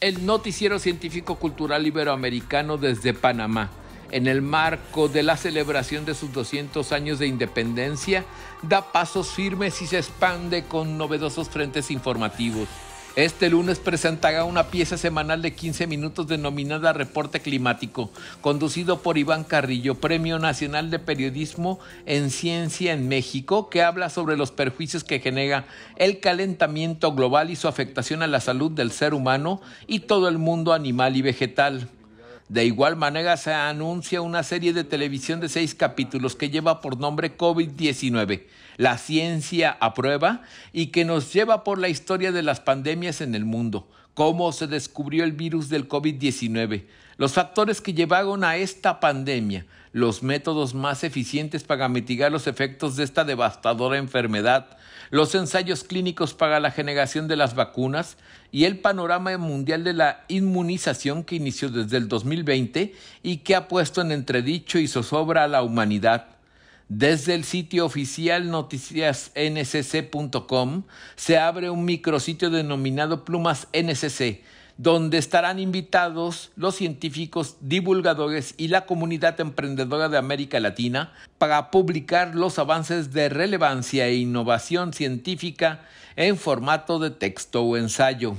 el noticiero científico-cultural iberoamericano desde Panamá. En el marco de la celebración de sus 200 años de independencia, da pasos firmes y se expande con novedosos frentes informativos. Este lunes presentará una pieza semanal de 15 minutos denominada Reporte Climático, conducido por Iván Carrillo, Premio Nacional de Periodismo en Ciencia en México, que habla sobre los perjuicios que genera el calentamiento global y su afectación a la salud del ser humano y todo el mundo animal y vegetal. De igual manera se anuncia una serie de televisión de seis capítulos que lleva por nombre COVID-19, la ciencia a prueba y que nos lleva por la historia de las pandemias en el mundo cómo se descubrió el virus del COVID-19, los factores que llevaron a esta pandemia, los métodos más eficientes para mitigar los efectos de esta devastadora enfermedad, los ensayos clínicos para la generación de las vacunas y el panorama mundial de la inmunización que inició desde el 2020 y que ha puesto en entredicho y zozobra a la humanidad desde el sitio oficial noticiasncc.com se abre un micrositio denominado Plumas NCC, donde estarán invitados los científicos, divulgadores y la comunidad emprendedora de América Latina para publicar los avances de relevancia e innovación científica en formato de texto o ensayo.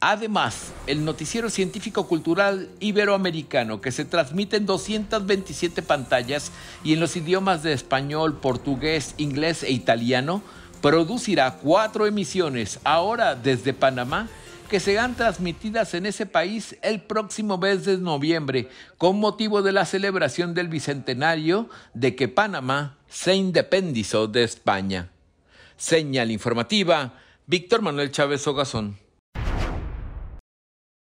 Además, el noticiero científico-cultural iberoamericano, que se transmite en 227 pantallas y en los idiomas de español, portugués, inglés e italiano, producirá cuatro emisiones, ahora desde Panamá, que serán transmitidas en ese país el próximo mes de noviembre, con motivo de la celebración del bicentenario de que Panamá se independizó de España. Señal informativa, Víctor Manuel Chávez Ogazón.